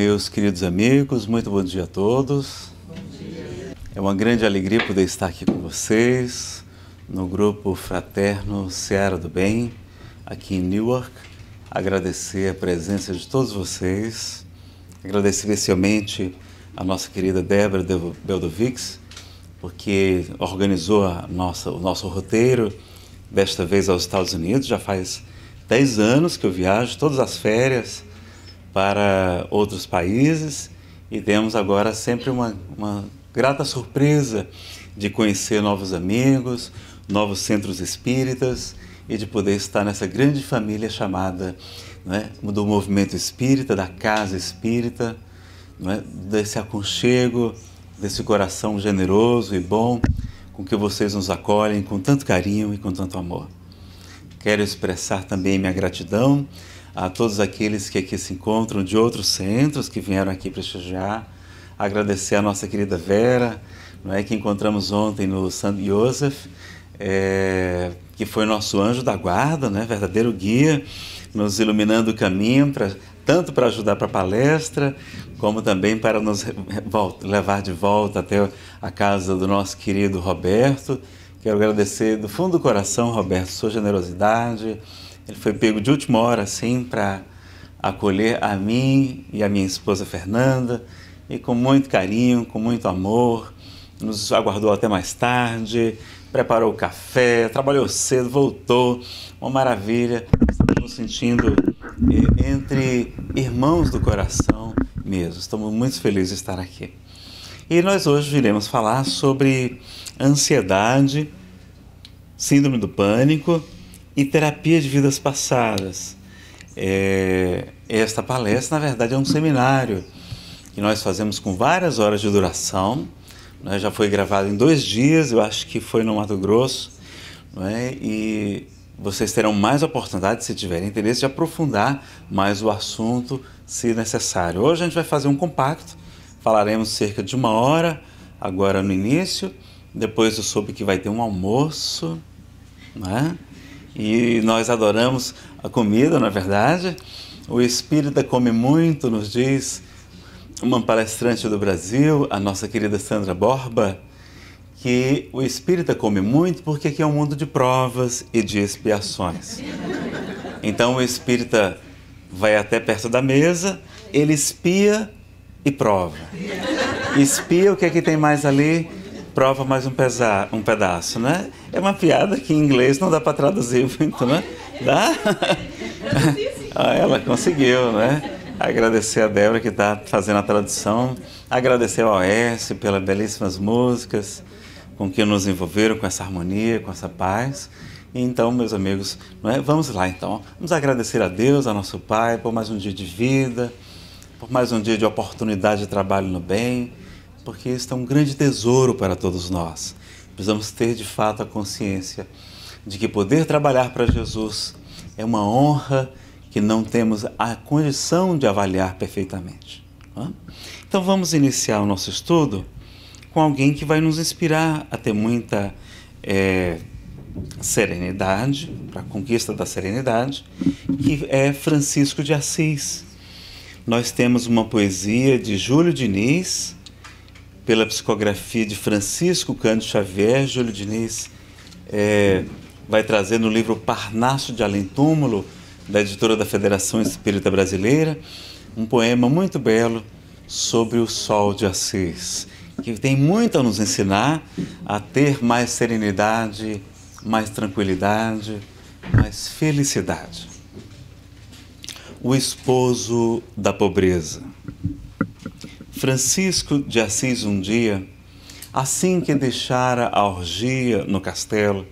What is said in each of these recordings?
Meus queridos amigos, muito bom dia a todos. Dia. É uma grande alegria poder estar aqui com vocês no grupo Fraterno Seara do Bem, aqui em Newark. Agradecer a presença de todos vocês, agradecer especialmente a nossa querida Débora Beldovics, porque organizou nossa, o nosso roteiro, desta vez aos Estados Unidos. Já faz 10 anos que eu viajo, todas as férias para outros países e temos agora sempre uma, uma grata surpresa de conhecer novos amigos, novos centros espíritas e de poder estar nessa grande família chamada né, do movimento espírita, da casa espírita, né, desse aconchego, desse coração generoso e bom com que vocês nos acolhem com tanto carinho e com tanto amor. Quero expressar também minha gratidão a todos aqueles que aqui se encontram de outros centros que vieram aqui prestigiar, agradecer a nossa querida Vera, não é, que encontramos ontem no San Joseph, é, que foi nosso anjo da guarda, né, verdadeiro guia, nos iluminando o caminho para tanto para ajudar para a palestra, como também para nos levar de volta até a casa do nosso querido Roberto. Quero agradecer do fundo do coração, Roberto, sua generosidade, ele foi pego de última hora, assim, para acolher a mim e a minha esposa Fernanda, e com muito carinho, com muito amor, nos aguardou até mais tarde, preparou o café, trabalhou cedo, voltou, uma maravilha. Estamos nos sentindo eh, entre irmãos do coração mesmo. Estamos muito felizes de estar aqui. E nós hoje iremos falar sobre ansiedade, síndrome do pânico em terapia de vidas passadas, é, esta palestra, na verdade, é um seminário que nós fazemos com várias horas de duração. Né? Já foi gravado em dois dias, eu acho que foi no Mato Grosso. Né? E vocês terão mais oportunidade, se tiverem interesse, de aprofundar mais o assunto, se necessário. Hoje a gente vai fazer um compacto, falaremos cerca de uma hora, agora no início. Depois eu soube que vai ter um almoço, né? e nós adoramos a comida, na é verdade. O espírita come muito, nos diz uma palestrante do Brasil, a nossa querida Sandra Borba, que o espírita come muito porque aqui é um mundo de provas e de expiações. Então o espírita vai até perto da mesa, ele espia e prova. Espia o que é que tem mais ali, prova mais um, pesa, um pedaço, né? É uma piada que em inglês não dá para traduzir muito, né? Dá? Ah, ela conseguiu, né? Agradecer a Débora que está fazendo a tradução, agradecer ao Oeste pelas belíssimas músicas com que nos envolveram, com essa harmonia, com essa paz. Então, meus amigos, é? vamos lá então. Vamos agradecer a Deus, ao nosso Pai, por mais um dia de vida, por mais um dia de oportunidade de trabalho no bem porque este é um grande tesouro para todos nós. Precisamos ter de fato a consciência de que poder trabalhar para Jesus é uma honra que não temos a condição de avaliar perfeitamente. Então vamos iniciar o nosso estudo com alguém que vai nos inspirar a ter muita é, serenidade, para a conquista da serenidade, que é Francisco de Assis. Nós temos uma poesia de Júlio Diniz, pela psicografia de Francisco Cândido Xavier, Júlio Diniz é, vai trazer no livro Parnasso de Além Túmulo, da editora da Federação Espírita Brasileira, um poema muito belo sobre o sol de Assis, que tem muito a nos ensinar a ter mais serenidade, mais tranquilidade, mais felicidade. O esposo da pobreza. Francisco de Assis, um dia, assim que deixara a orgia no castelo,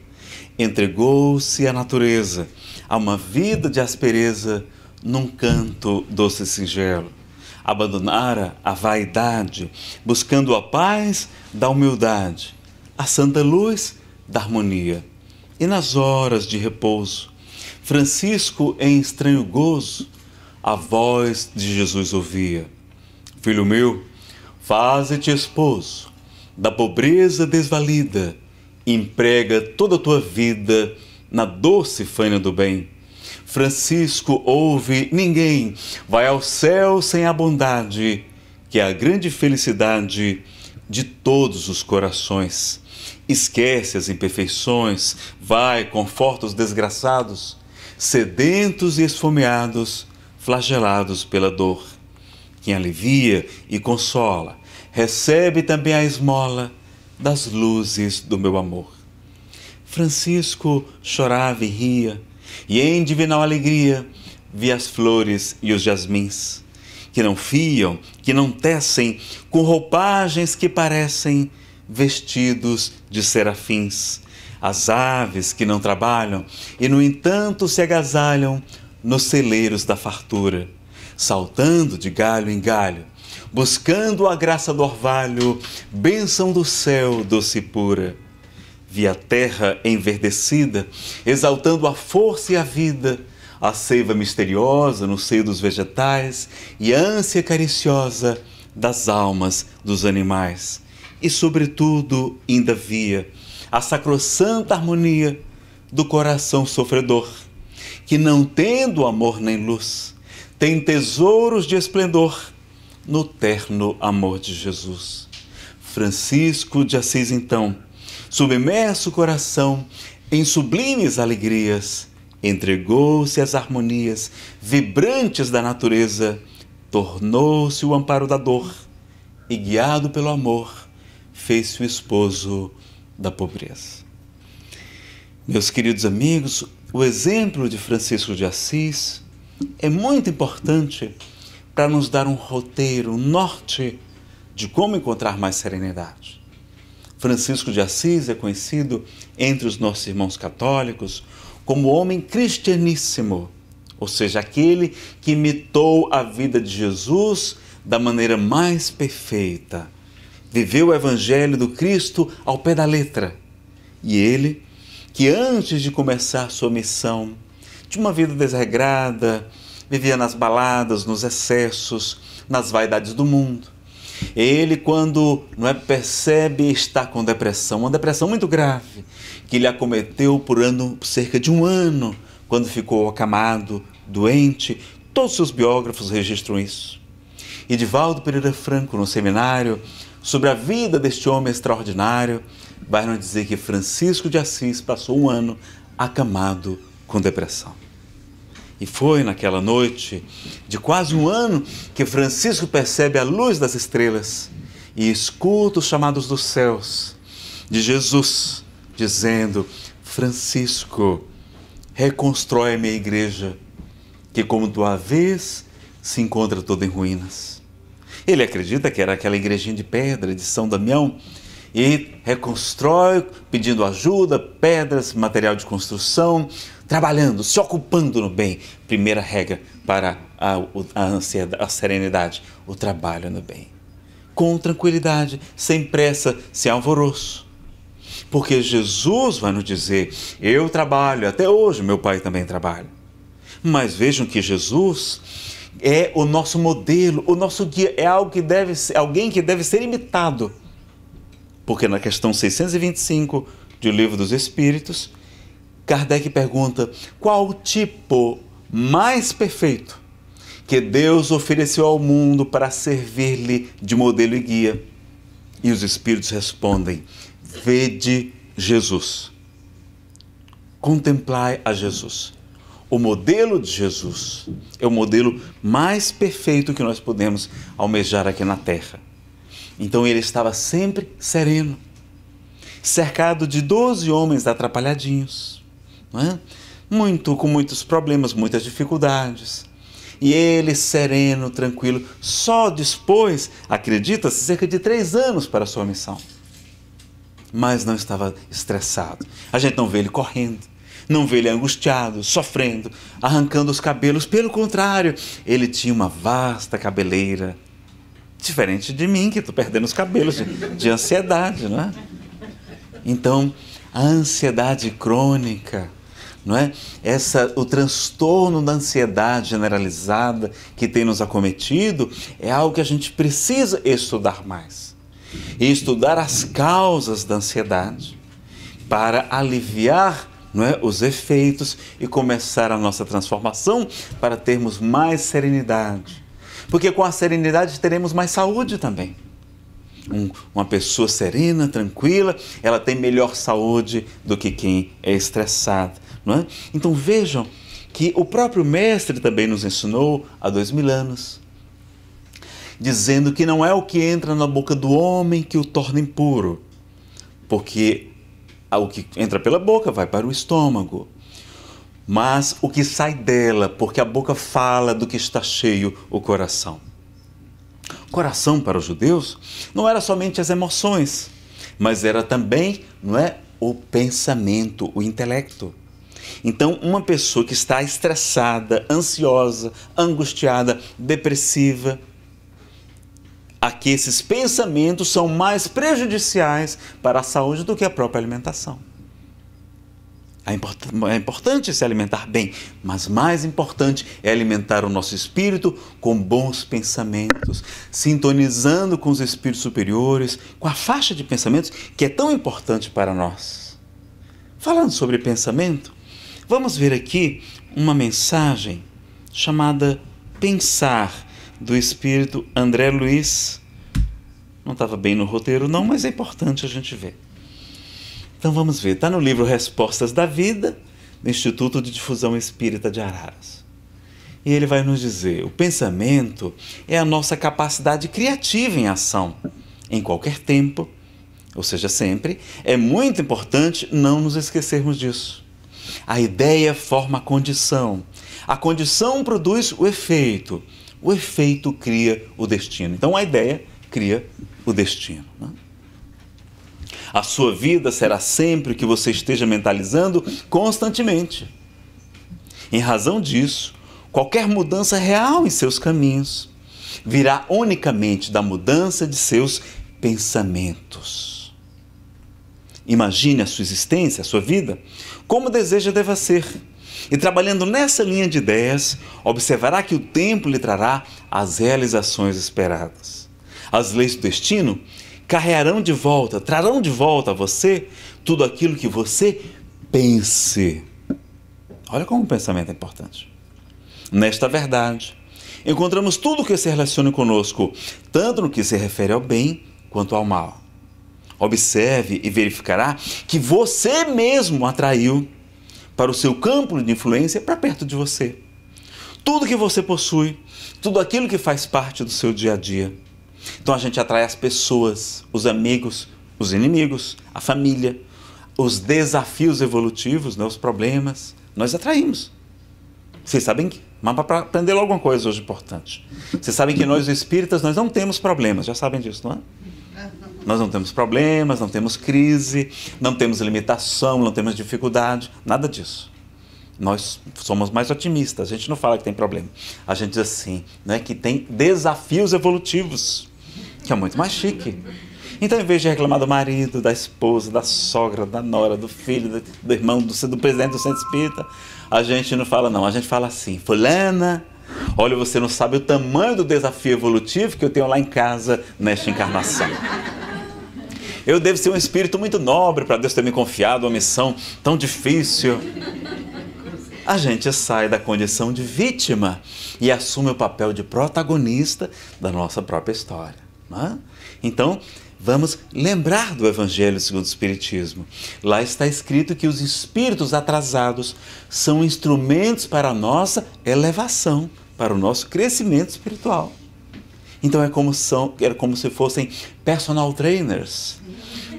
entregou-se à natureza, a uma vida de aspereza num canto doce e singelo. Abandonara a vaidade, buscando a paz da humildade, a santa luz da harmonia. E nas horas de repouso, Francisco, em estranho gozo, a voz de Jesus ouvia Filho meu, faze-te esposo da pobreza desvalida, emprega toda a tua vida na doce faina do bem. Francisco ouve, ninguém vai ao céu sem a bondade, que é a grande felicidade de todos os corações. Esquece as imperfeições, vai, conforta os desgraçados, sedentos e esfomeados, flagelados pela dor quem alivia e consola, recebe também a esmola das luzes do meu amor. Francisco chorava e ria, e em divinal alegria vi as flores e os jasmins, que não fiam, que não tecem, com roupagens que parecem vestidos de serafins, as aves que não trabalham e, no entanto, se agasalham nos celeiros da fartura saltando de galho em galho, buscando a graça do orvalho, bênção do céu doce e pura. Vi a terra enverdecida, exaltando a força e a vida, a seiva misteriosa no seio dos vegetais e a ânsia cariciosa das almas dos animais. E, sobretudo, ainda via a sacrossanta harmonia do coração sofredor, que não tendo amor nem luz, tem tesouros de esplendor no terno amor de Jesus. Francisco de Assis, então, submerso o coração em sublimes alegrias, entregou-se às harmonias vibrantes da natureza, tornou-se o amparo da dor e, guiado pelo amor, fez-se o esposo da pobreza. Meus queridos amigos, o exemplo de Francisco de Assis é muito importante para nos dar um roteiro, um norte de como encontrar mais serenidade. Francisco de Assis é conhecido entre os nossos irmãos católicos como homem cristianíssimo, ou seja, aquele que imitou a vida de Jesus da maneira mais perfeita. Viveu o evangelho do Cristo ao pé da letra. E ele, que antes de começar sua missão de uma vida desregrada, vivia nas baladas, nos excessos, nas vaidades do mundo. Ele, quando não é, percebe está com depressão, uma depressão muito grave, que lhe acometeu por ano, cerca de um ano, quando ficou acamado, doente, todos seus biógrafos registram isso. E Divaldo Pereira Franco, no seminário sobre a vida deste homem extraordinário, vai nos dizer que Francisco de Assis passou um ano acamado, com depressão. E foi naquela noite de quase um ano que Francisco percebe a luz das estrelas e escuta os chamados dos céus de Jesus dizendo: Francisco, reconstrói a minha igreja, que como tua vez se encontra toda em ruínas. Ele acredita que era aquela igrejinha de pedra de São Damião e reconstrói pedindo ajuda, pedras, material de construção, trabalhando, se ocupando no bem. Primeira regra para a, a ansiedade, a serenidade, o trabalho no bem. Com tranquilidade, sem pressa, sem alvoroço. Porque Jesus vai nos dizer: Eu trabalho, até hoje meu pai também trabalha. Mas vejam que Jesus é o nosso modelo, o nosso guia, é algo que deve ser, alguém que deve ser imitado. Porque na questão 625 do Livro dos Espíritos, Kardec pergunta: qual o tipo mais perfeito que Deus ofereceu ao mundo para servir-lhe de modelo e guia? E os espíritos respondem: vede Jesus. Contemplai a Jesus. O modelo de Jesus é o modelo mais perfeito que nós podemos almejar aqui na terra. Então ele estava sempre sereno, cercado de doze homens atrapalhadinhos é? muito com muitos problemas, muitas dificuldades. E ele, sereno, tranquilo, só dispôs, acredita-se, cerca de três anos para a sua missão. Mas não estava estressado. A gente não vê ele correndo, não vê ele angustiado, sofrendo, arrancando os cabelos. Pelo contrário, ele tinha uma vasta cabeleira. Diferente de mim, que estou perdendo os cabelos de, de ansiedade, não é? Então, a ansiedade crônica não é? Essa, o transtorno da ansiedade generalizada que tem nos acometido é algo que a gente precisa estudar mais. E estudar as causas da ansiedade para aliviar não é, os efeitos e começar a nossa transformação para termos mais serenidade. Porque com a serenidade teremos mais saúde também. Um, uma pessoa serena, tranquila, ela tem melhor saúde do que quem é estressada. Não é? Então vejam que o próprio Mestre também nos ensinou há dois mil anos, dizendo que não é o que entra na boca do homem que o torna impuro, porque o que entra pela boca vai para o estômago, mas o que sai dela, porque a boca fala do que está cheio o coração. O coração para os judeus não era somente as emoções, mas era também, não é, o pensamento, o intelecto. Então, uma pessoa que está estressada, ansiosa, angustiada, depressiva, a esses pensamentos são mais prejudiciais para a saúde do que a própria alimentação. É, é importante se alimentar bem, mas mais importante é alimentar o nosso espírito com bons pensamentos, sintonizando com os espíritos superiores, com a faixa de pensamentos que é tão importante para nós. Falando sobre pensamento, Vamos ver aqui uma mensagem chamada Pensar, do espírito André Luiz. Não estava bem no roteiro, não, mas é importante a gente ver. Então vamos ver. Está no livro Respostas da Vida, do Instituto de Difusão Espírita de Araras. E ele vai nos dizer: o pensamento é a nossa capacidade criativa em ação, em qualquer tempo, ou seja, sempre. É muito importante não nos esquecermos disso. A ideia forma a condição. A condição produz o efeito. O efeito cria o destino. Então a ideia cria o destino. Né? A sua vida será sempre o que você esteja mentalizando constantemente. Em razão disso, qualquer mudança real em seus caminhos virá unicamente da mudança de seus pensamentos imagine a sua existência, a sua vida, como deseja deva ser. E trabalhando nessa linha de ideias, observará que o tempo lhe trará as realizações esperadas. As leis do destino carrearão de volta, trarão de volta a você tudo aquilo que você pense. Olha como o pensamento é importante. Nesta verdade, encontramos tudo que se relaciona conosco, tanto no que se refere ao bem quanto ao mal. Observe e verificará que você mesmo atraiu para o seu campo de influência para perto de você. Tudo que você possui, tudo aquilo que faz parte do seu dia a dia. Então a gente atrai as pessoas, os amigos, os inimigos, a família, os desafios evolutivos, né, os problemas. Nós atraímos. Vocês sabem que mas para aprender alguma coisa hoje importante. Vocês sabem que nós, espíritas, nós não temos problemas, já sabem disso, não é? Nós não temos problemas, não temos crise, não temos limitação, não temos dificuldade, nada disso. Nós somos mais otimistas, a gente não fala que tem problema. A gente diz assim, né, que tem desafios evolutivos, que é muito mais chique. Então, em vez de reclamar do marido, da esposa, da sogra, da nora, do filho, do, irmão, do, do presidente do centro espírita, a gente não fala, não. A gente fala assim: Fulana, olha, você não sabe o tamanho do desafio evolutivo que eu tenho lá em casa nesta encarnação. Eu devo ser um espírito muito nobre para Deus ter me confiado uma missão tão difícil. A gente sai da condição de vítima e assume o papel de protagonista da nossa própria história. É? Então, vamos lembrar do Evangelho segundo o Espiritismo. Lá está escrito que os espíritos atrasados são instrumentos para a nossa elevação, para o nosso crescimento espiritual. Então é como, são, é como se fossem personal trainers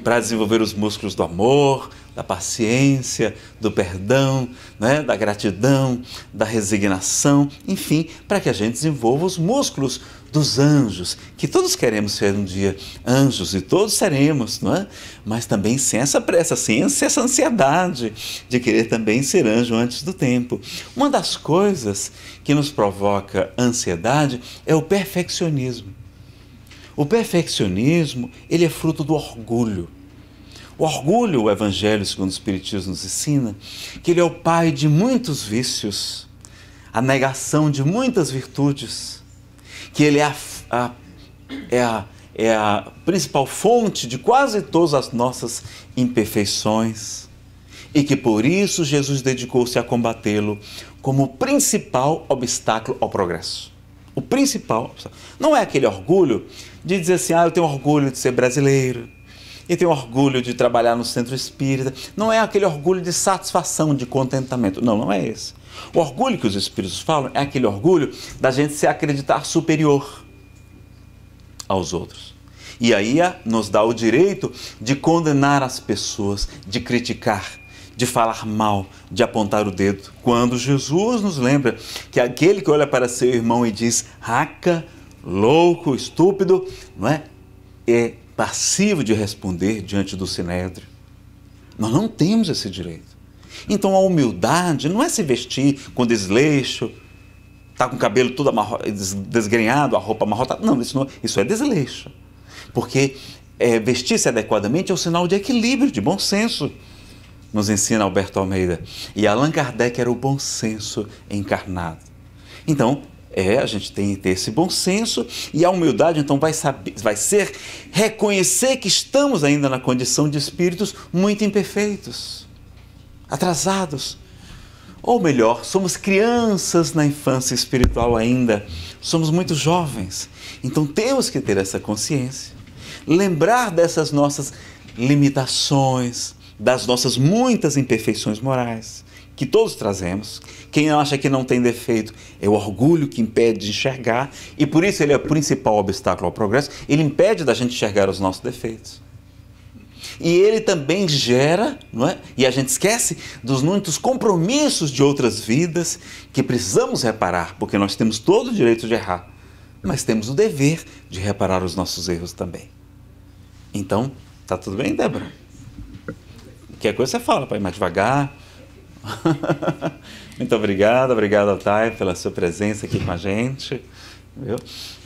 para desenvolver os músculos do amor, da paciência, do perdão, né, da gratidão, da resignação, enfim, para que a gente desenvolva os músculos dos anjos, que todos queremos ser um dia anjos e todos seremos, não é? Mas também sem essa pressa, sem essa ansiedade de querer também ser anjo antes do tempo. Uma das coisas que nos provoca ansiedade é o perfeccionismo. O perfeccionismo, ele é fruto do orgulho. O orgulho, o Evangelho segundo o Espiritismo nos ensina, que ele é o pai de muitos vícios, a negação de muitas virtudes, que ele é a, a, é a, é a principal fonte de quase todas as nossas imperfeições e que por isso Jesus dedicou-se a combatê-lo como o principal obstáculo ao progresso. O principal obstáculo. Não é aquele orgulho de dizer assim, ah, eu tenho orgulho de ser brasileiro, e tem orgulho de trabalhar no centro espírita. Não é aquele orgulho de satisfação, de contentamento. Não, não é esse. O orgulho que os espíritos falam é aquele orgulho da gente se acreditar superior aos outros. E aí nos dá o direito de condenar as pessoas, de criticar, de falar mal, de apontar o dedo. Quando Jesus nos lembra que aquele que olha para seu irmão e diz raca, louco, estúpido, não é? É passivo de responder diante do sinédrio. Nós não temos esse direito. Então a humildade não é se vestir com desleixo, tá com o cabelo todo desgrenhado, a roupa amarrotada. Não, isso, não, isso é desleixo. Porque é, vestir-se adequadamente é um sinal de equilíbrio, de bom senso, nos ensina Alberto Almeida. E Allan Kardec era o bom senso encarnado. Então, é, a gente tem que ter esse bom senso e a humildade, então, vai, saber, vai ser reconhecer que estamos ainda na condição de espíritos muito imperfeitos, atrasados. Ou melhor, somos crianças na infância espiritual ainda, somos muito jovens. Então temos que ter essa consciência, lembrar dessas nossas limitações, das nossas muitas imperfeições morais que todos trazemos. Quem acha que não tem defeito é o orgulho que impede de enxergar e por isso ele é o principal obstáculo ao progresso. Ele impede da gente enxergar os nossos defeitos. E ele também gera, não é? e a gente esquece, dos muitos compromissos de outras vidas que precisamos reparar, porque nós temos todo o direito de errar, mas temos o dever de reparar os nossos erros também. Então, tá tudo bem, Débora? Qualquer coisa você fala, para ir mais devagar. Muito obrigado, obrigado, Thay, pela sua presença aqui com a gente. Viu?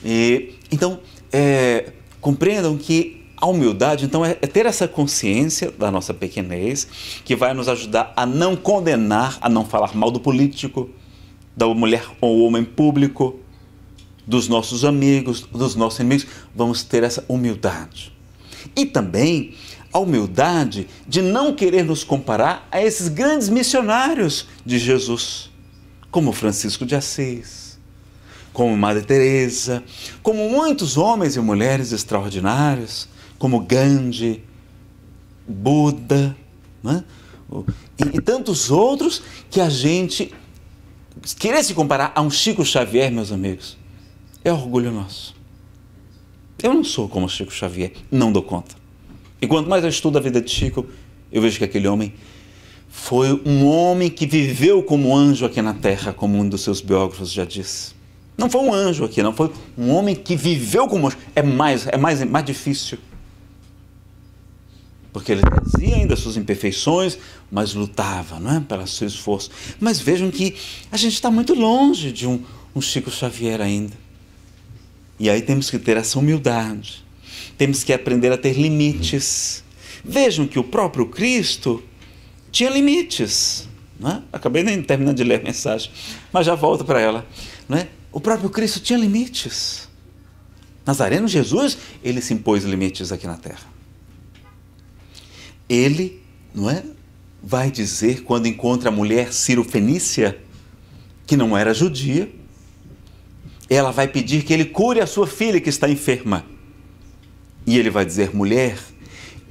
E, então, é, compreendam que a humildade, então, é, é ter essa consciência da nossa pequenez que vai nos ajudar a não condenar, a não falar mal do político, da mulher ou homem público, dos nossos amigos, dos nossos inimigos. Vamos ter essa humildade. E também a humildade de não querer nos comparar a esses grandes missionários de Jesus, como Francisco de Assis, como Madre Teresa, como muitos homens e mulheres extraordinários, como Gandhi, Buda, né? e, e tantos outros que a gente querer se comparar a um Chico Xavier, meus amigos, é orgulho nosso. Eu não sou como Chico Xavier, não dou conta. E quanto mais eu estudo a vida de Chico, eu vejo que aquele homem foi um homem que viveu como anjo aqui na terra, como um dos seus biógrafos já disse. Não foi um anjo aqui, não foi um homem que viveu como anjo. É mais, é mais, é mais difícil. Porque ele trazia ainda suas imperfeições, mas lutava, não é? Pelo seu esforço. Mas vejam que a gente está muito longe de um, um Chico Xavier ainda. E aí temos que ter essa humildade temos que aprender a ter limites. Vejam que o próprio Cristo tinha limites. Não é? Acabei nem terminando de ler a mensagem, mas já volto para ela. Não é? O próprio Cristo tinha limites. Nazareno Jesus, ele se impôs limites aqui na terra. Ele, não é? Vai dizer quando encontra a mulher Ciro Fenícia, que não era judia, ela vai pedir que ele cure a sua filha que está enferma. E ele vai dizer: Mulher,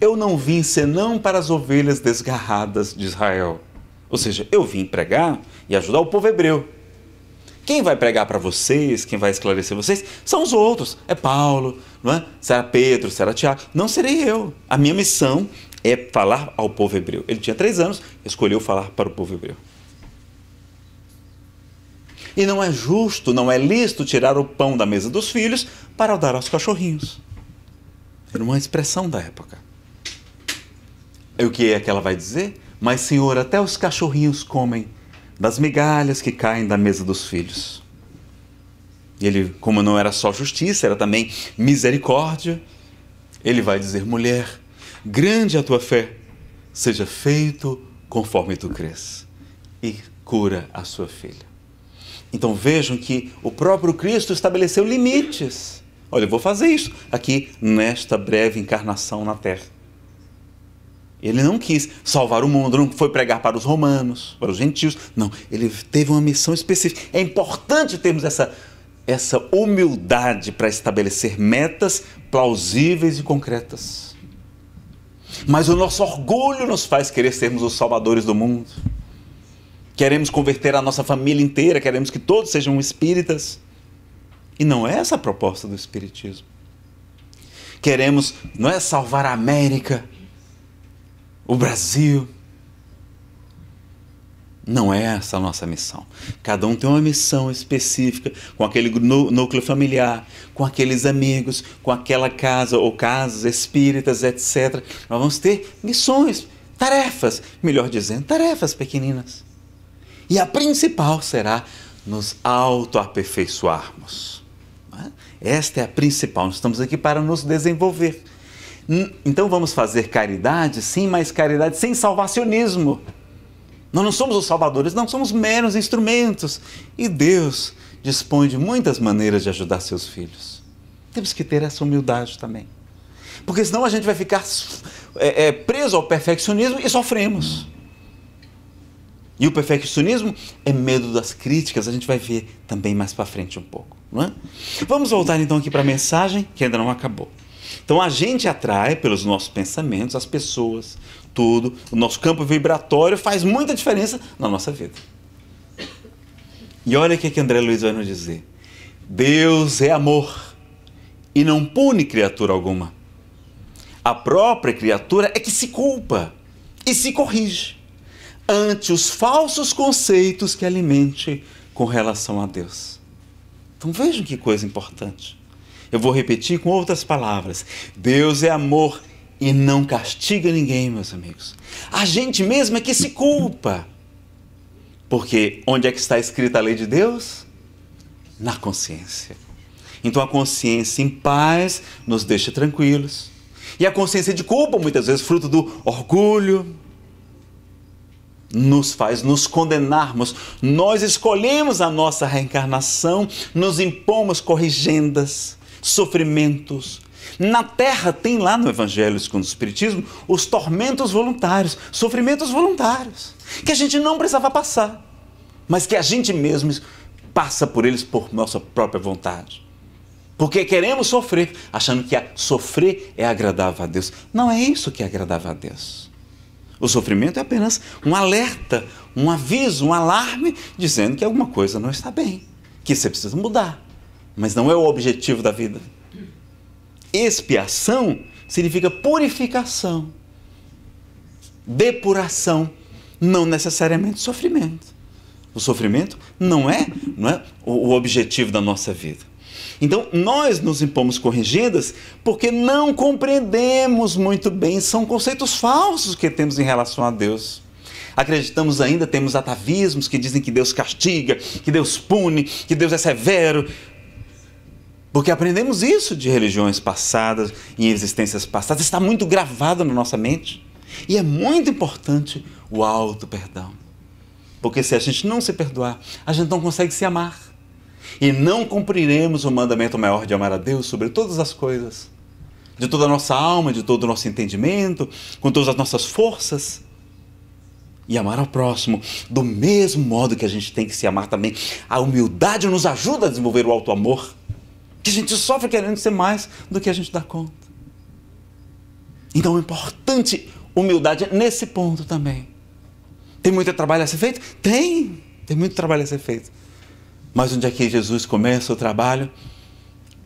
eu não vim senão para as ovelhas desgarradas de Israel. Ou seja, eu vim pregar e ajudar o povo hebreu. Quem vai pregar para vocês, quem vai esclarecer vocês, são os outros. É Paulo, não é? será Pedro, será Tiago. Não serei eu. A minha missão é falar ao povo hebreu. Ele tinha três anos, escolheu falar para o povo hebreu. E não é justo, não é lícito tirar o pão da mesa dos filhos para dar aos cachorrinhos. Era uma expressão da época. E o que é que ela vai dizer? Mas, Senhor, até os cachorrinhos comem das migalhas que caem da mesa dos filhos. E ele, como não era só justiça, era também misericórdia, ele vai dizer: mulher, grande a tua fé, seja feito conforme tu crês. E cura a sua filha. Então vejam que o próprio Cristo estabeleceu limites Olha, eu vou fazer isso aqui nesta breve encarnação na Terra. Ele não quis salvar o mundo, não foi pregar para os romanos, para os gentios. Não, ele teve uma missão específica. É importante termos essa, essa humildade para estabelecer metas plausíveis e concretas. Mas o nosso orgulho nos faz querer sermos os salvadores do mundo. Queremos converter a nossa família inteira, queremos que todos sejam espíritas. E não é essa a proposta do Espiritismo. Queremos, não é salvar a América, o Brasil. Não é essa a nossa missão. Cada um tem uma missão específica, com aquele núcleo familiar, com aqueles amigos, com aquela casa ou casas espíritas, etc. Nós vamos ter missões, tarefas, melhor dizendo, tarefas pequeninas. E a principal será nos autoaperfeiçoarmos. Esta é a principal. Nós estamos aqui para nos desenvolver. Hum, então vamos fazer caridade, sim, mas caridade sem salvacionismo. Nós não somos os salvadores, não somos meros instrumentos. E Deus dispõe de muitas maneiras de ajudar seus filhos. Temos que ter essa humildade também. Porque senão a gente vai ficar é, é, preso ao perfeccionismo e sofremos. E o perfeccionismo é medo das críticas, a gente vai ver também mais para frente um pouco. É? Vamos voltar então aqui para a mensagem que ainda não acabou. Então a gente atrai pelos nossos pensamentos as pessoas, tudo, o nosso campo vibratório faz muita diferença na nossa vida. E olha o que, que André Luiz vai nos dizer: Deus é amor e não pune criatura alguma. A própria criatura é que se culpa e se corrige ante os falsos conceitos que alimente com relação a Deus. Então vejam que coisa importante. Eu vou repetir com outras palavras. Deus é amor e não castiga ninguém, meus amigos. A gente mesmo é que se culpa. Porque onde é que está escrita a lei de Deus? Na consciência. Então a consciência em paz nos deixa tranquilos. E a consciência de culpa, muitas vezes, fruto do orgulho, nos faz nos condenarmos. Nós escolhemos a nossa reencarnação, nos impomos corrigendas, sofrimentos. Na terra tem lá no Evangelho segundo o Espiritismo os tormentos voluntários, sofrimentos voluntários, que a gente não precisava passar, mas que a gente mesmo passa por eles por nossa própria vontade. Porque queremos sofrer, achando que sofrer é agradável a Deus. Não é isso que é agradável a Deus. O sofrimento é apenas um alerta, um aviso, um alarme dizendo que alguma coisa não está bem, que você precisa mudar. Mas não é o objetivo da vida. Expiação significa purificação, depuração, não necessariamente sofrimento. O sofrimento não é, não é o objetivo da nossa vida. Então, nós nos impomos corrigidas porque não compreendemos muito bem, são conceitos falsos que temos em relação a Deus. Acreditamos ainda, temos atavismos que dizem que Deus castiga, que Deus pune, que Deus é severo. Porque aprendemos isso de religiões passadas, em existências passadas, está muito gravado na nossa mente. E é muito importante o auto-perdão. Porque se a gente não se perdoar, a gente não consegue se amar e não cumpriremos o mandamento maior de amar a Deus sobre todas as coisas, de toda a nossa alma, de todo o nosso entendimento, com todas as nossas forças. E amar ao próximo do mesmo modo que a gente tem que se amar também. A humildade nos ajuda a desenvolver o alto amor, que a gente sofre querendo ser mais do que a gente dá conta. Então é importante humildade nesse ponto também. Tem muito trabalho a ser feito? Tem! Tem muito trabalho a ser feito. Mas onde é que Jesus começa o trabalho?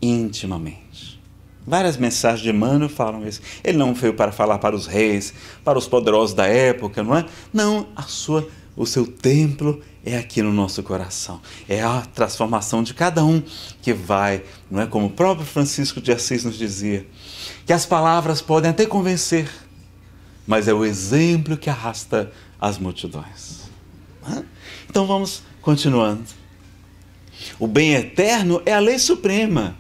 Intimamente. Várias mensagens de Emmanuel falam isso. Ele não veio para falar para os reis, para os poderosos da época, não é? Não, a sua, o seu templo é aqui no nosso coração. É a transformação de cada um que vai, não é? Como o próprio Francisco de Assis nos dizia, que as palavras podem até convencer, mas é o exemplo que arrasta as multidões. É? Então vamos continuando. O bem eterno é a lei suprema.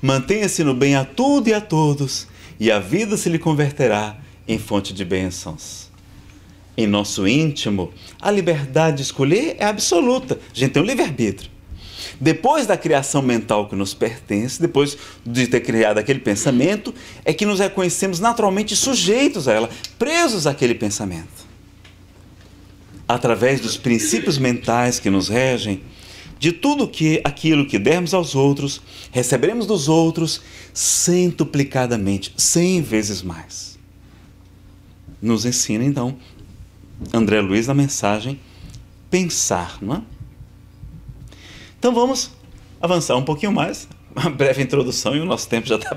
Mantenha-se no bem a tudo e a todos, e a vida se lhe converterá em fonte de bênçãos. Em nosso íntimo, a liberdade de escolher é absoluta. A gente tem um livre-arbítrio. Depois da criação mental que nos pertence, depois de ter criado aquele pensamento, é que nos reconhecemos naturalmente sujeitos a ela, presos àquele pensamento. Através dos princípios mentais que nos regem, de tudo que aquilo que dermos aos outros, receberemos dos outros centuplicadamente, cem vezes mais. Nos ensina então André Luiz na mensagem pensar, não é? Então vamos avançar um pouquinho mais uma breve introdução e o nosso tempo já está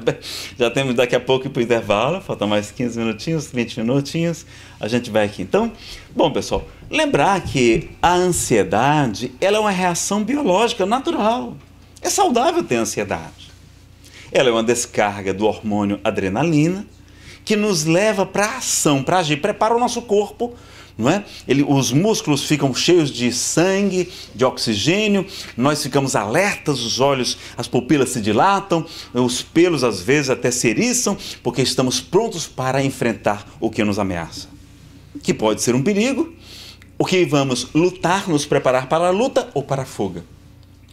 já temos daqui a pouco para o intervalo, faltam mais 15 minutinhos, 20 minutinhos, a gente vai aqui então. Bom, pessoal, lembrar que a ansiedade, ela é uma reação biológica natural. É saudável ter ansiedade. Ela é uma descarga do hormônio adrenalina que nos leva para ação, para agir, prepara o nosso corpo não é? Ele, os músculos ficam cheios de sangue, de oxigênio, nós ficamos alertas, os olhos, as pupilas se dilatam, os pelos às vezes até se eriçam, porque estamos prontos para enfrentar o que nos ameaça. Que pode ser um perigo, o que vamos lutar, nos preparar para a luta ou para a fuga.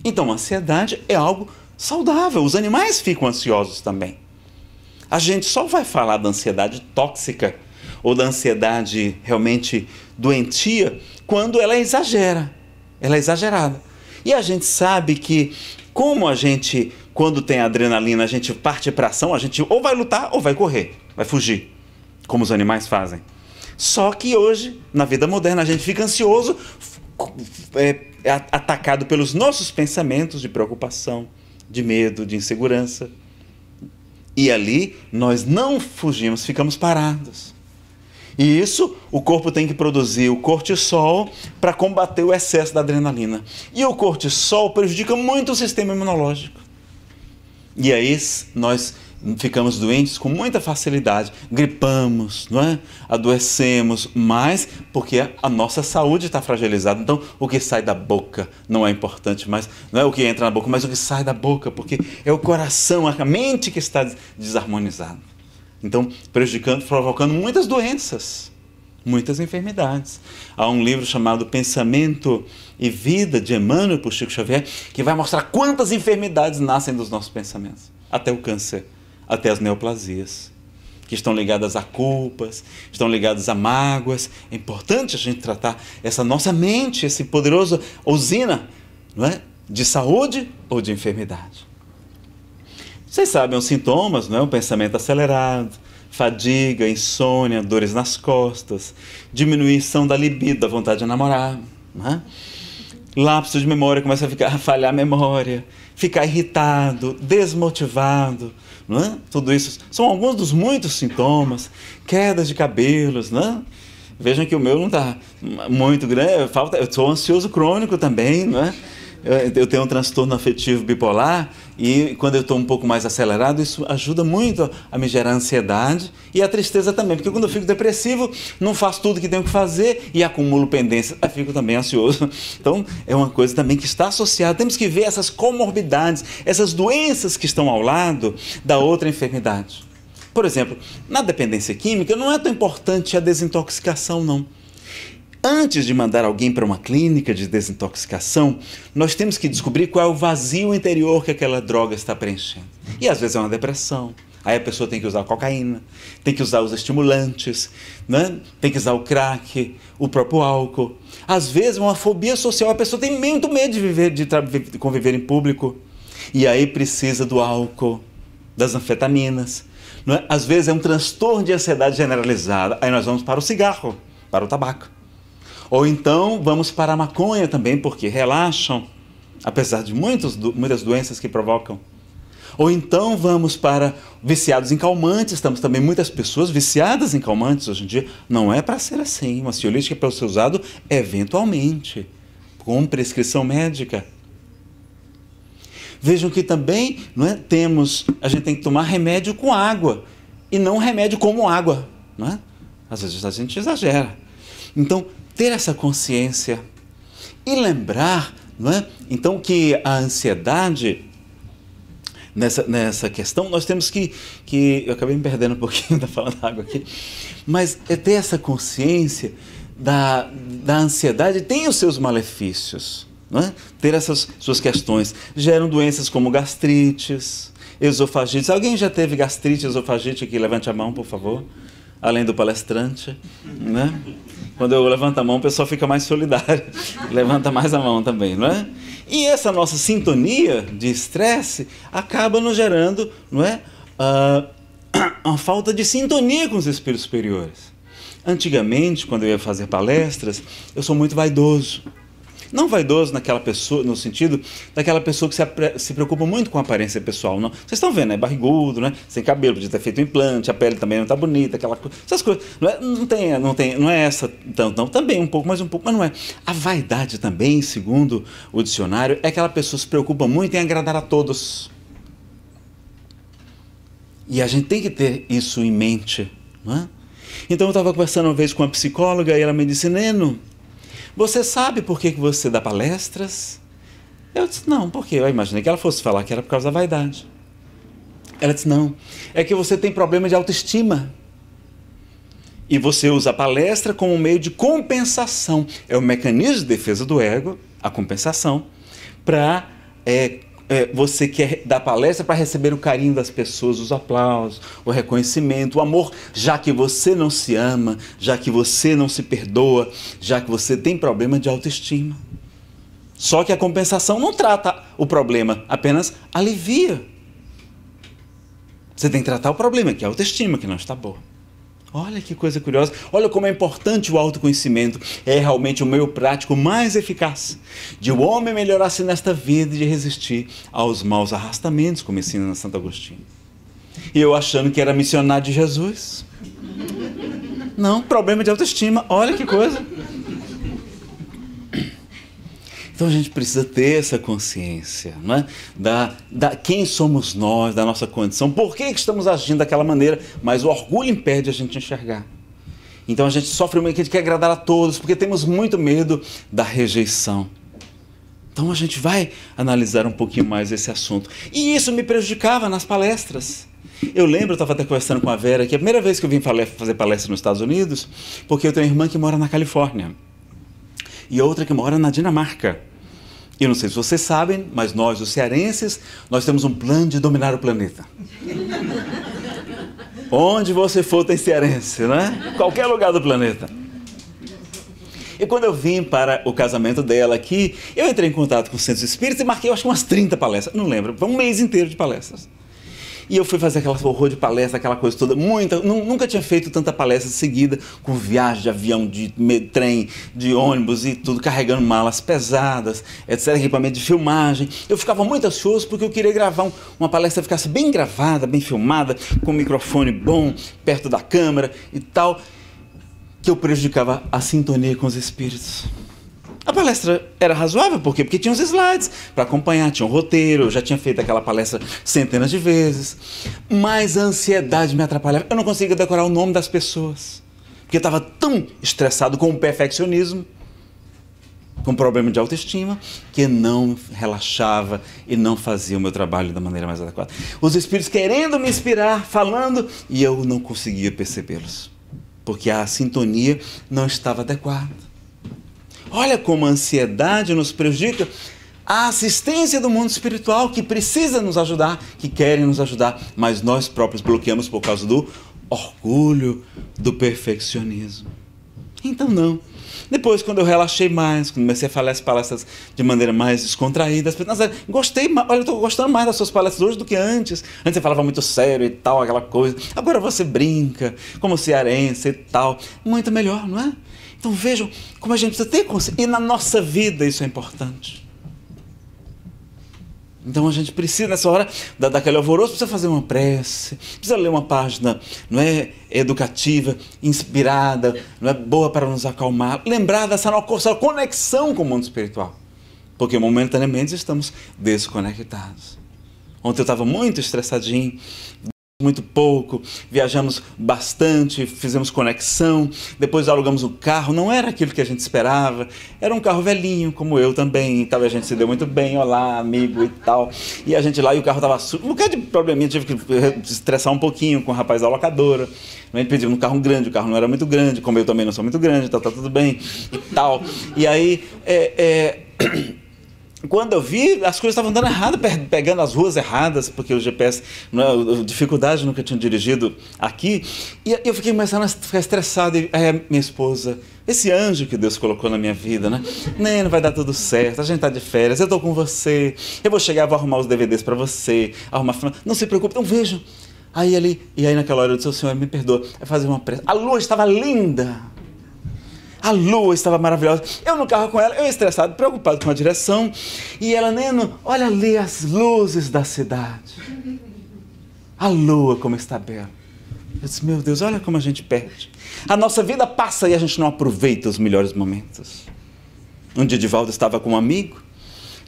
Então, a ansiedade é algo saudável, os animais ficam ansiosos também. A gente só vai falar da ansiedade tóxica ou da ansiedade realmente doentia quando ela é exagera, ela é exagerada. E a gente sabe que como a gente, quando tem adrenalina, a gente parte para ação, a gente ou vai lutar ou vai correr, vai fugir, como os animais fazem. Só que hoje, na vida moderna, a gente fica ansioso, é, é atacado pelos nossos pensamentos de preocupação, de medo, de insegurança. E ali nós não fugimos, ficamos parados. E isso o corpo tem que produzir o cortisol para combater o excesso da adrenalina. E o cortisol prejudica muito o sistema imunológico. E aí nós ficamos doentes com muita facilidade, gripamos, não é? adoecemos mais porque a nossa saúde está fragilizada. Então, o que sai da boca não é importante mais, não é o que entra na boca, mas o que sai da boca, porque é o coração, a mente que está desarmonizada. Então, prejudicando, provocando muitas doenças, muitas enfermidades. Há um livro chamado Pensamento e Vida de Emmanuel por Chico Xavier que vai mostrar quantas enfermidades nascem dos nossos pensamentos, até o câncer, até as neoplasias, que estão ligadas a culpas, estão ligadas a mágoas. É importante a gente tratar essa nossa mente, esse poderoso usina, não é? De saúde ou de enfermidade. Vocês sabem os é sintomas, não é? O pensamento acelerado, fadiga, insônia, dores nas costas, diminuição da libido, da vontade de namorar, né? lapso de memória, começa a, ficar, a falhar a memória, ficar irritado, desmotivado, né? Tudo isso são alguns dos muitos sintomas, quedas de cabelos, não né? Vejam que o meu não está muito grande, falta, eu sou ansioso crônico também, não é? Eu tenho um transtorno afetivo bipolar, e quando eu estou um pouco mais acelerado, isso ajuda muito a me gerar ansiedade e a tristeza também, porque quando eu fico depressivo, não faço tudo que tenho que fazer e acumulo pendência, Aí fico também ansioso. Então, é uma coisa também que está associada. Temos que ver essas comorbidades, essas doenças que estão ao lado da outra enfermidade. Por exemplo, na dependência química, não é tão importante a desintoxicação, não Antes de mandar alguém para uma clínica de desintoxicação, nós temos que descobrir qual é o vazio interior que aquela droga está preenchendo. E às vezes é uma depressão. Aí a pessoa tem que usar cocaína, tem que usar os estimulantes, né? tem que usar o crack, o próprio álcool. Às vezes, é uma fobia social, a pessoa tem muito medo de viver, de, de conviver em público. E aí precisa do álcool, das anfetaminas. Não é? Às vezes é um transtorno de ansiedade generalizada. Aí nós vamos para o cigarro, para o tabaco. Ou então vamos para a maconha também, porque relaxam, apesar de muitos, muitas doenças que provocam. Ou então vamos para viciados em calmantes, estamos também muitas pessoas viciadas em calmantes hoje em dia. Não é para ser assim, uma ciolítica é para ser usado eventualmente, com prescrição médica. Vejam que também não é, temos, a gente tem que tomar remédio com água e não remédio como água, não é? Às vezes a gente exagera. Então, ter essa consciência e lembrar, não é? Então que a ansiedade nessa, nessa questão nós temos que, que eu acabei me perdendo um pouquinho da fala da água aqui, mas é ter essa consciência da, da ansiedade tem os seus malefícios, não é? Ter essas suas questões geram doenças como gastrites, esofagite. Alguém já teve gastrite, esofagite aqui? Levante a mão, por favor além do palestrante, né? Quando eu levanto a mão, o pessoal fica mais solidário, levanta mais a mão também, não é? E essa nossa sintonia de estresse acaba nos gerando, não é? Uh, uma falta de sintonia com os espíritos superiores. Antigamente, quando eu ia fazer palestras, eu sou muito vaidoso. Não vaidoso naquela pessoa, no sentido daquela pessoa que se, se preocupa muito com a aparência pessoal. Não. Vocês estão vendo, é né? barrigudo, né? Sem cabelo, podia ter feito um implante, a pele também não está bonita, aquela coisa. Essas coisas. Não, é, não, tem, não, tem, não é essa tanto, não. Também um pouco, mais um pouco, mas não é. A vaidade também, segundo o dicionário, é aquela pessoa que se preocupa muito em agradar a todos. E a gente tem que ter isso em mente. Não é? Então eu estava conversando uma vez com uma psicóloga e ela me disse: Neno, você sabe por que você dá palestras? Eu disse: Não, porque eu imaginei que ela fosse falar que era por causa da vaidade. Ela disse: Não, é que você tem problema de autoestima. E você usa a palestra como um meio de compensação. É o mecanismo de defesa do ego, a compensação, para é, é, você quer dar palestra para receber o carinho das pessoas, os aplausos, o reconhecimento, o amor, já que você não se ama, já que você não se perdoa, já que você tem problema de autoestima. Só que a compensação não trata o problema, apenas alivia. Você tem que tratar o problema, que é a autoestima, que não está boa. Olha que coisa curiosa. Olha como é importante o autoconhecimento. É realmente o meio prático mais eficaz de o homem melhorar-se nesta vida e de resistir aos maus arrastamentos, como ensina Santo Agostinho. E eu achando que era missionário de Jesus. Não, problema de autoestima. Olha que coisa. Então a gente precisa ter essa consciência não é? da, da quem somos nós, da nossa condição, por que estamos agindo daquela maneira, mas o orgulho impede a gente enxergar. Então a gente sofre muito, a gente quer agradar a todos, porque temos muito medo da rejeição. Então a gente vai analisar um pouquinho mais esse assunto. E isso me prejudicava nas palestras. Eu lembro, eu estava até conversando com a Vera, que é a primeira vez que eu vim fazer palestra nos Estados Unidos, porque eu tenho uma irmã que mora na Califórnia e outra que mora na Dinamarca. E eu não sei se vocês sabem, mas nós, os cearenses, nós temos um plano de dominar o planeta. Onde você for tem cearense, né? Qualquer lugar do planeta. E quando eu vim para o casamento dela aqui, eu entrei em contato com o Centro Espírita e marquei, acho que umas 30 palestras. Não lembro, foi um mês inteiro de palestras. E eu fui fazer aquela horror de palestra, aquela coisa toda, muita. Nunca tinha feito tanta palestra seguida, com viagem de avião, de trem, de ônibus e tudo, carregando malas pesadas, etc., equipamento de filmagem. Eu ficava muito ansioso porque eu queria gravar um, uma palestra que ficasse bem gravada, bem filmada, com um microfone bom, perto da câmera e tal, que eu prejudicava a sintonia com os espíritos. A palestra era razoável, por quê? Porque tinha os slides para acompanhar, tinha um roteiro, eu já tinha feito aquela palestra centenas de vezes. Mas a ansiedade me atrapalhava. Eu não conseguia decorar o nome das pessoas. Porque eu estava tão estressado com o perfeccionismo, com o problema de autoestima, que não relaxava e não fazia o meu trabalho da maneira mais adequada. Os espíritos querendo me inspirar, falando, e eu não conseguia percebê-los. Porque a sintonia não estava adequada. Olha como a ansiedade nos prejudica. A assistência do mundo espiritual que precisa nos ajudar, que querem nos ajudar, mas nós próprios bloqueamos por causa do orgulho, do perfeccionismo. Então, não. Depois, quando eu relaxei mais, quando comecei a falar as palestras de maneira mais descontraída, as pessoas, ah, gostei, olha, eu estou gostando mais das suas palestras hoje do que antes. Antes você falava muito sério e tal, aquela coisa. Agora você brinca, como cearense e tal. Muito melhor, não é? Então vejam como a gente precisa ter consciência. E na nossa vida isso é importante. Então a gente precisa, nessa hora, daquele alvoroço, precisa fazer uma prece, precisa ler uma página, não é? Educativa, inspirada, não é? Boa para nos acalmar. Lembrar dessa nossa conexão com o mundo espiritual. Porque momentaneamente estamos desconectados. Ontem eu estava muito estressadinho muito pouco, viajamos bastante, fizemos conexão, depois alugamos o carro, não era aquilo que a gente esperava, era um carro velhinho, como eu também, tal, a gente se deu muito bem, olá, amigo e tal, e a gente lá, e o carro tava, um bocado de probleminha, tive que eh, estressar um pouquinho com o rapaz da locadora, gente né, pediu um carro grande, o carro não era muito grande, como eu também não sou muito grande, tá, tá tudo bem e tal, e aí, é, é... Quando eu vi, as coisas estavam dando errado, pegando as ruas erradas, porque o GPS, não é, dificuldade nunca tinha dirigido aqui. E eu fiquei começando a ficar estressado. E aí é, minha esposa, esse anjo que Deus colocou na minha vida, né? Não, né, não vai dar tudo certo, a gente tá de férias, eu tô com você, eu vou chegar, vou arrumar os DVDs para você, arrumar. Não se preocupe, não vejo. Aí ali e aí naquela hora eu disse, o senhor me perdoa, vai fazer uma pressa. A lua estava linda. A lua estava maravilhosa. Eu no carro com ela, eu estressado, preocupado com a direção. E ela, Neno, olha ali as luzes da cidade. A lua, como está bela. Eu disse, meu Deus, olha como a gente perde. A nossa vida passa e a gente não aproveita os melhores momentos. Um dia Divaldo estava com um amigo,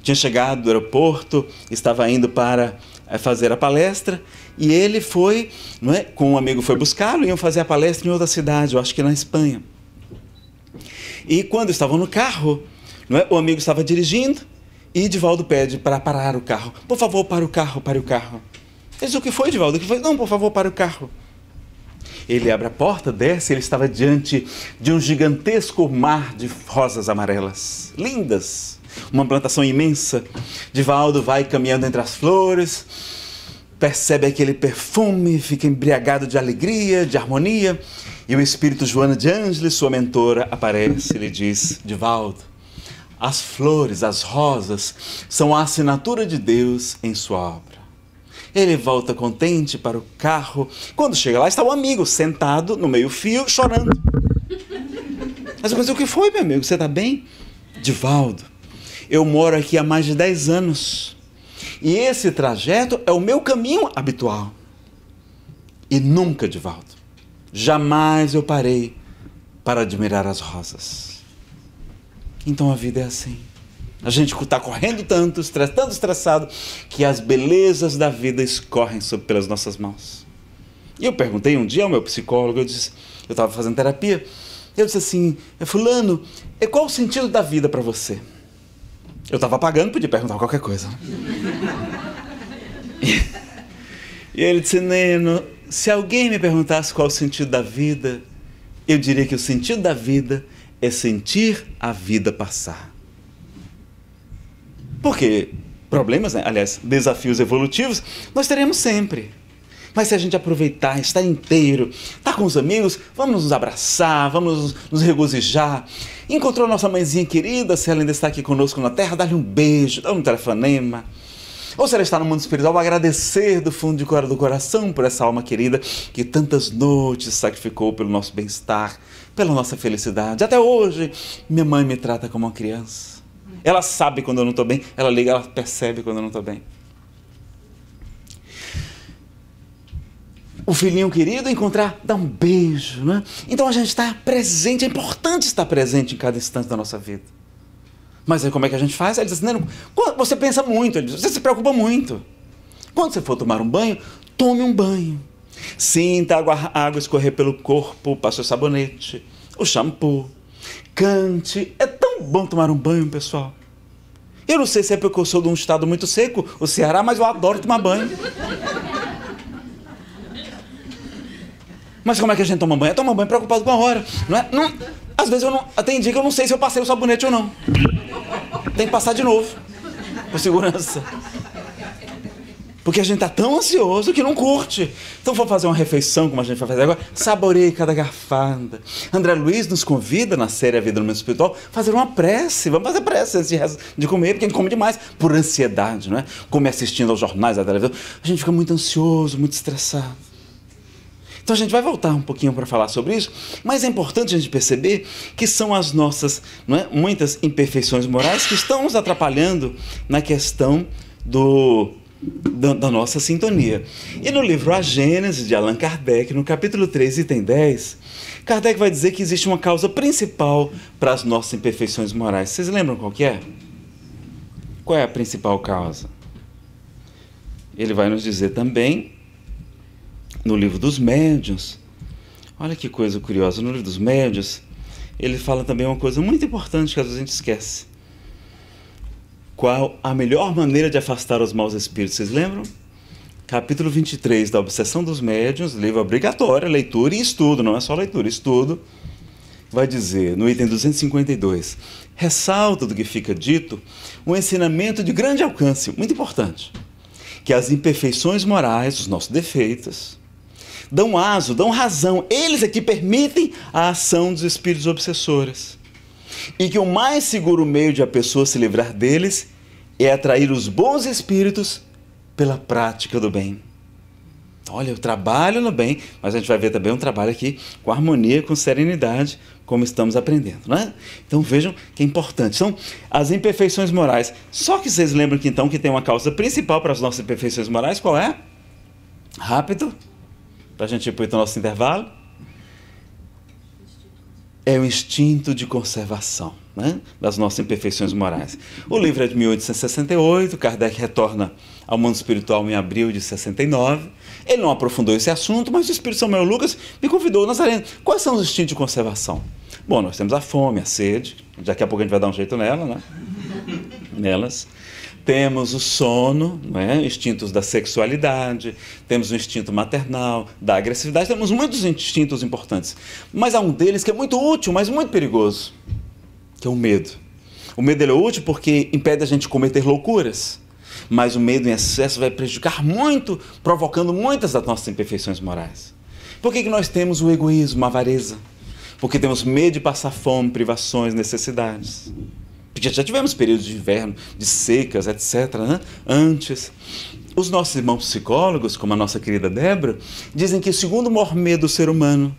tinha chegado do aeroporto, estava indo para eh, fazer a palestra e ele foi, não é, com um amigo foi buscá-lo, iam fazer a palestra em outra cidade, eu acho que na Espanha. E quando estavam no carro, é? o amigo estava dirigindo e Divaldo pede para parar o carro. Por favor, para o carro, para o carro. Ele diz, o que foi, Divaldo? O que foi? Não, por favor, para o carro. Ele abre a porta, desce, ele estava diante de um gigantesco mar de rosas amarelas, lindas, uma plantação imensa. Divaldo vai caminhando entre as flores, percebe aquele perfume, fica embriagado de alegria, de harmonia. E o espírito Joana de Ângeles, sua mentora, aparece e lhe diz: Divaldo, as flores, as rosas, são a assinatura de Deus em sua obra. Ele volta contente para o carro. Quando chega lá, está o um amigo sentado no meio-fio, chorando. Mas eu o que foi, meu amigo? Você está bem? Divaldo, eu moro aqui há mais de 10 anos. E esse trajeto é o meu caminho habitual. E nunca, Divaldo, Jamais eu parei para admirar as rosas. Então a vida é assim. A gente está correndo tanto, tanto estressado, que as belezas da vida escorrem sobre pelas nossas mãos. E eu perguntei um dia ao meu psicólogo, eu disse, eu estava fazendo terapia, eu disse assim, é, fulano, é, qual o sentido da vida para você? Eu estava pagando, podia perguntar qualquer coisa. e ele disse, Neno, se alguém me perguntasse qual o sentido da vida, eu diria que o sentido da vida é sentir a vida passar. Porque problemas, né? aliás, desafios evolutivos, nós teremos sempre. Mas se a gente aproveitar, estar inteiro, estar tá com os amigos, vamos nos abraçar, vamos nos regozijar. Encontrou nossa mãezinha querida, se ela ainda está aqui conosco na Terra, dá-lhe um beijo, dá um telefonema. Ou se ela está no mundo espiritual, agradecer do fundo do coração por essa alma querida que tantas noites sacrificou pelo nosso bem-estar, pela nossa felicidade. Até hoje, minha mãe me trata como uma criança. Ela sabe quando eu não estou bem, ela liga, ela percebe quando eu não estou bem. o filhinho querido, encontrar, dar um beijo, né? Então a gente está presente, é importante estar presente em cada instante da nossa vida. Mas aí como é que a gente faz? Aí ele diz assim, você pensa muito, ele diz, você se preocupa muito. Quando você for tomar um banho, tome um banho. Sinta a água, a água escorrer pelo corpo, passe o sabonete, o shampoo. Cante. É tão bom tomar um banho, pessoal. Eu não sei se é porque eu sou de um estado muito seco, o Ceará, mas eu adoro tomar banho. Mas como é que a gente toma banho? É toma banho preocupado com a hora, não é? Não, às vezes eu não. Tem dia que eu não sei se eu passei o sabonete ou não. Tem que passar de novo. Por segurança. Porque a gente tá tão ansioso que não curte. Então vou fazer uma refeição, como a gente vai fazer agora, saboreie cada garfada. André Luiz nos convida na série A Vida no Mundo Espiritual fazer uma prece. Vamos fazer prece antes de comer, porque a gente come demais por ansiedade, não é? Come assistindo aos jornais, à televisão. A gente fica muito ansioso, muito estressado. Então a gente vai voltar um pouquinho para falar sobre isso, mas é importante a gente perceber que são as nossas não é, muitas imperfeições morais que estão nos atrapalhando na questão do da, da, nossa sintonia. E no livro A Gênese, de Allan Kardec, no capítulo 3, item 10, Kardec vai dizer que existe uma causa principal para as nossas imperfeições morais. Vocês lembram qual que é? Qual é a principal causa? Ele vai nos dizer também no livro dos médiuns. Olha que coisa curiosa, no livro dos médiuns, ele fala também uma coisa muito importante que às vezes a gente esquece. Qual a melhor maneira de afastar os maus espíritos? Vocês lembram? Capítulo 23 da Obsessão dos Médiuns, livro obrigatório, é leitura e estudo, não é só leitura, é estudo. Vai dizer no item 252: ressalta do que fica dito um ensinamento de grande alcance, muito importante, que as imperfeições morais, os nossos defeitos, dão aso, dão razão. Eles é que permitem a ação dos espíritos obsessores. E que o mais seguro meio de a pessoa se livrar deles é atrair os bons espíritos pela prática do bem. Olha, eu trabalho no bem, mas a gente vai ver também um trabalho aqui com harmonia, com serenidade, como estamos aprendendo, né? Então vejam que é importante. São então, as imperfeições morais. Só que vocês lembram que então que tem uma causa principal para as nossas imperfeições morais, qual é? Rápido para a gente ir para o então nosso intervalo? É o instinto de conservação né? das nossas imperfeições morais. O livro é de 1868, Kardec retorna ao mundo espiritual em abril de 69. Ele não aprofundou esse assunto, mas o Espírito São Lucas me convidou, Nazareno, quais são os instintos de conservação? Bom, nós temos a fome, a sede, daqui a pouco a gente vai dar um jeito nela, né? nelas. Temos o sono, né? instintos da sexualidade, temos o instinto maternal, da agressividade, temos muitos instintos importantes. Mas há um deles que é muito útil, mas muito perigoso, que é o medo. O medo é útil porque impede a gente cometer loucuras, mas o medo em excesso vai prejudicar muito, provocando muitas das nossas imperfeições morais. Por que, que nós temos o egoísmo, a avareza? Porque temos medo de passar fome, privações, necessidades porque já tivemos períodos de inverno, de secas, etc., né? antes. Os nossos irmãos psicólogos, como a nossa querida Débora, dizem que o segundo maior medo do ser humano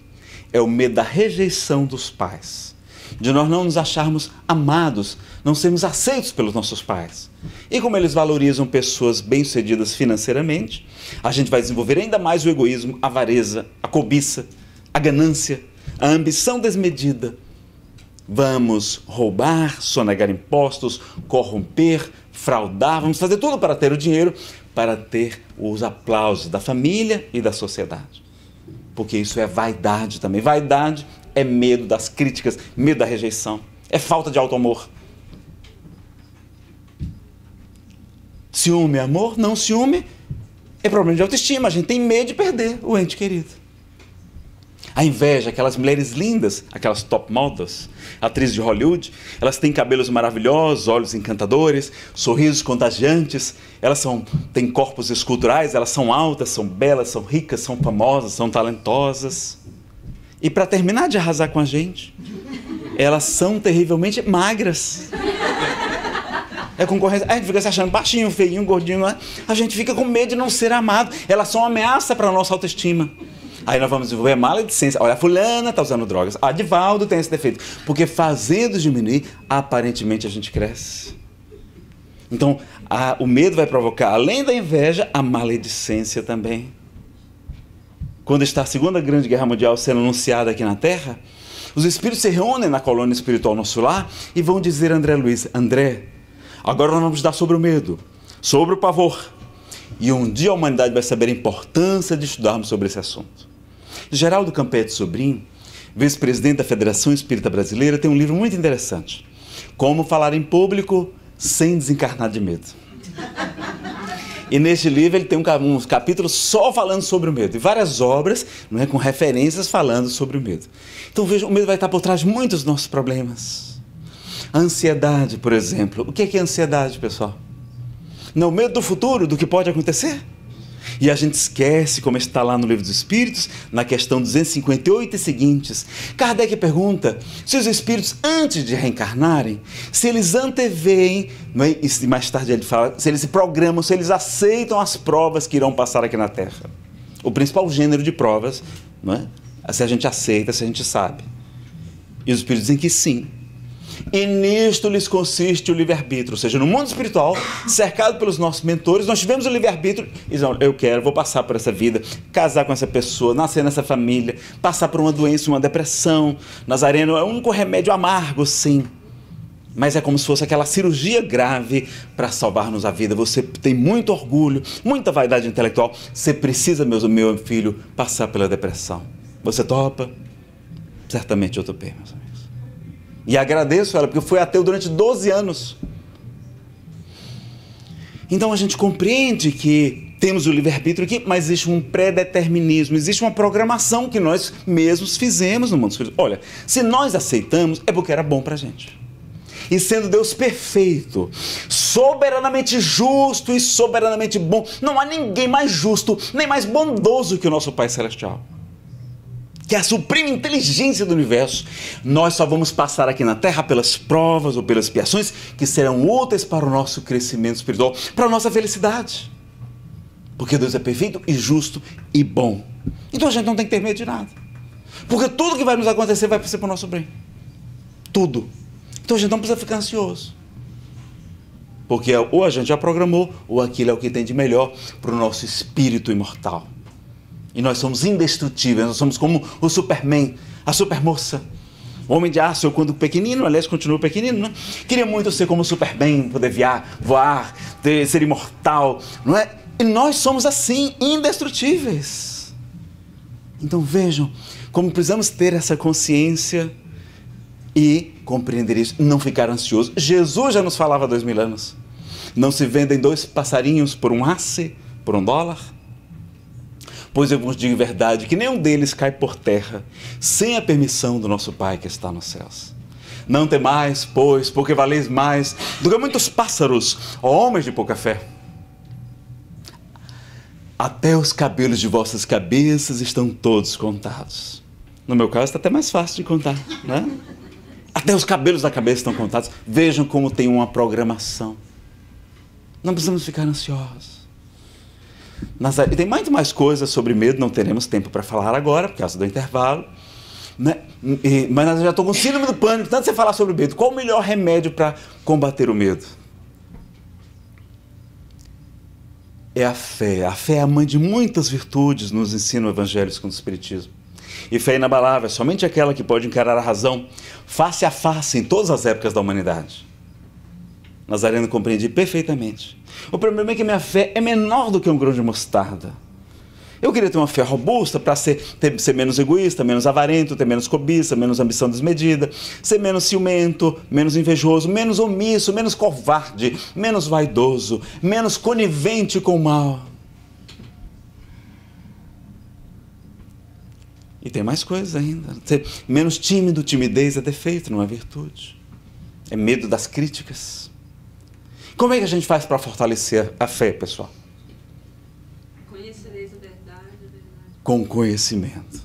é o medo da rejeição dos pais, de nós não nos acharmos amados, não sermos aceitos pelos nossos pais. E como eles valorizam pessoas bem-sucedidas financeiramente, a gente vai desenvolver ainda mais o egoísmo, a avareza, a cobiça, a ganância, a ambição desmedida vamos roubar, sonegar impostos, corromper, fraudar, vamos fazer tudo para ter o dinheiro, para ter os aplausos da família e da sociedade. Porque isso é vaidade também. Vaidade é medo das críticas, medo da rejeição, é falta de alto amor. Ciúme, é amor? Não, ciúme é problema de autoestima. A gente tem medo de perder o ente querido. A inveja, aquelas mulheres lindas, aquelas top models, atrizes de Hollywood, elas têm cabelos maravilhosos, olhos encantadores, sorrisos contagiantes, elas são, têm corpos esculturais, elas são altas, são belas, são ricas, são famosas, são talentosas. E para terminar de arrasar com a gente, elas são terrivelmente magras. É concorrência. A gente fica se achando baixinho, feinho, gordinho. Né? A gente fica com medo de não ser amado. Elas são uma ameaça para a nossa autoestima. Aí nós vamos desenvolver maledicência. Olha, a fulana está usando drogas. A Divaldo tem esse defeito. Porque fazendo diminuir, aparentemente a gente cresce. Então, a, o medo vai provocar, além da inveja, a maledicência também. Quando está a Segunda Grande Guerra Mundial sendo anunciada aqui na Terra, os espíritos se reúnem na colônia espiritual nosso lar e vão dizer a André Luiz: André, agora nós vamos dar sobre o medo, sobre o pavor. E um dia a humanidade vai saber a importância de estudarmos sobre esse assunto. Geraldo Campete Sobrinho, vice-presidente da Federação Espírita Brasileira, tem um livro muito interessante. Como falar em público sem desencarnar de medo. E neste livro ele tem um, capítulos capítulo só falando sobre o medo. E várias obras é, com referências falando sobre o medo. Então veja, o medo vai estar por trás de muitos nossos problemas. A ansiedade, por exemplo. O que é, que é ansiedade, pessoal? Não, o medo do futuro, do que pode acontecer? E a gente esquece, como está lá no Livro dos Espíritos, na questão 258 e seguintes. Kardec pergunta se os espíritos, antes de reencarnarem, se eles anteveem, é? e mais tarde ele fala, se eles se programam, se eles aceitam as provas que irão passar aqui na Terra. O principal gênero de provas, não é? Se a gente aceita, se a gente sabe. E os espíritos dizem que sim, e nisto lhes consiste o livre-arbítrio. Ou seja, no mundo espiritual, cercado pelos nossos mentores, nós tivemos o livre-arbítrio. E eu quero, vou passar por essa vida, casar com essa pessoa, nascer nessa família, passar por uma doença, uma depressão. Nazareno é o único remédio amargo, sim. Mas é como se fosse aquela cirurgia grave para salvar-nos a vida. Você tem muito orgulho, muita vaidade intelectual. Você precisa, meu filho, passar pela depressão. Você topa? Certamente eu topei, meu amigos. E agradeço ela, porque eu fui ateu durante 12 anos. Então a gente compreende que temos o livre-arbítrio aqui, mas existe um predeterminismo, existe uma programação que nós mesmos fizemos no mundo espiritual. Olha, se nós aceitamos, é porque era bom para gente. E sendo Deus perfeito, soberanamente justo e soberanamente bom, não há ninguém mais justo nem mais bondoso que o nosso Pai Celestial que é a suprema inteligência do universo, nós só vamos passar aqui na Terra pelas provas ou pelas expiações que serão úteis para o nosso crescimento espiritual, para a nossa felicidade. Porque Deus é perfeito e justo e bom. Então a gente não tem que ter medo de nada. Porque tudo que vai nos acontecer vai ser para o nosso bem. Tudo. Então a gente não precisa ficar ansioso. Porque ou a gente já programou, ou aquilo é o que tem de melhor para o nosso espírito imortal. E nós somos indestrutíveis, nós somos como o Superman, a Supermoça. O homem de aço, eu quando pequenino, aliás, continuo pequenino, né? Queria muito ser como o Superman, poder viar, voar, ter, ser imortal, não é? E nós somos assim, indestrutíveis. Então vejam como precisamos ter essa consciência e compreender isso, não ficar ansioso. Jesus já nos falava há dois mil anos: não se vendem dois passarinhos por um asse, por um dólar. Pois eu vos digo verdade, que nenhum deles cai por terra sem a permissão do nosso Pai que está nos céus. Não temais, pois, porque valeis mais do que muitos pássaros, homens de pouca fé. Até os cabelos de vossas cabeças estão todos contados. No meu caso, está até mais fácil de contar, né? Até os cabelos da cabeça estão contados. Vejam como tem uma programação. Não precisamos ficar ansiosos. Nas, e tem muito mais coisas sobre medo, não teremos tempo para falar agora, por causa do intervalo. Né? E, mas eu já estou com síndrome do pânico, tanto você falar sobre medo. Qual o melhor remédio para combater o medo? É a fé. A fé é a mãe de muitas virtudes, nos ensina o Evangelho segundo o Espiritismo. E fé inabalável é somente aquela que pode encarar a razão face a face em todas as épocas da humanidade. Nazareno compreende perfeitamente o problema é que a minha fé é menor do que um grão de mostarda. Eu queria ter uma fé robusta para ser, ser menos egoísta, menos avarento, ter menos cobiça, menos ambição desmedida, ser menos ciumento, menos invejoso, menos omisso, menos covarde, menos vaidoso, menos conivente com o mal. E tem mais coisas ainda. Ser menos tímido, timidez é defeito, não é virtude. É medo das críticas. Como é que a gente faz para fortalecer a fé, pessoal? Conhecereis a verdade, a verdade. Com conhecimento.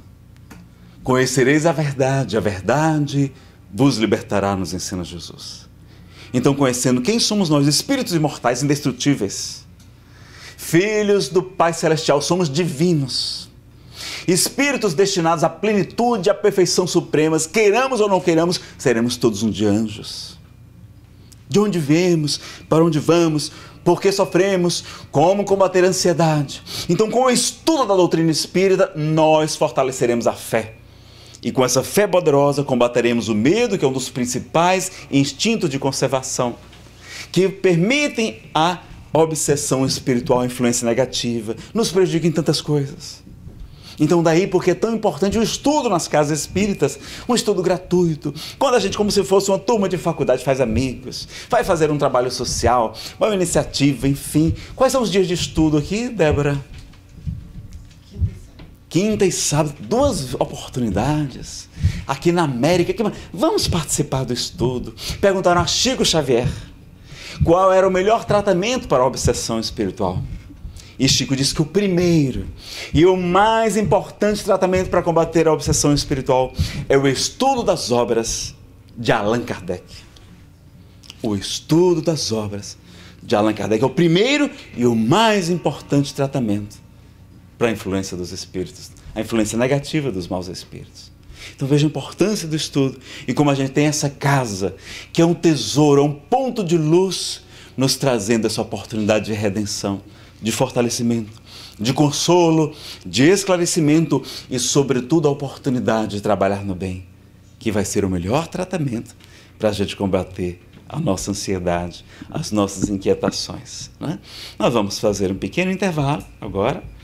Conhecereis a verdade, a verdade vos libertará, nos ensina Jesus. Então, conhecendo quem somos nós, espíritos imortais, indestrutíveis, filhos do Pai Celestial, somos divinos, espíritos destinados à plenitude e à perfeição supremas, queiramos ou não queiramos, seremos todos um dia anjos de onde viemos, para onde vamos, por que sofremos, como combater a ansiedade. Então, com o estudo da doutrina espírita, nós fortaleceremos a fé. E com essa fé poderosa, combateremos o medo, que é um dos principais instintos de conservação, que permitem a obsessão espiritual, a influência negativa, nos prejudica em tantas coisas. Então, daí porque é tão importante o estudo nas casas espíritas, um estudo gratuito. Quando a gente, como se fosse uma turma de faculdade, faz amigos, vai fazer um trabalho social, uma iniciativa, enfim. Quais são os dias de estudo aqui, Débora? Quinta e sábado, duas oportunidades aqui na América. Vamos participar do estudo. Perguntaram a Chico Xavier qual era o melhor tratamento para a obsessão espiritual. E Chico diz que o primeiro e o mais importante tratamento para combater a obsessão espiritual é o estudo das obras de Allan Kardec. O estudo das obras de Allan Kardec é o primeiro e o mais importante tratamento para a influência dos espíritos, a influência negativa dos maus espíritos. Então veja a importância do estudo e como a gente tem essa casa, que é um tesouro, é um ponto de luz, nos trazendo essa oportunidade de redenção de fortalecimento, de consolo, de esclarecimento e, sobretudo, a oportunidade de trabalhar no bem, que vai ser o melhor tratamento para a gente combater a nossa ansiedade, as nossas inquietações. Né? Nós vamos fazer um pequeno intervalo agora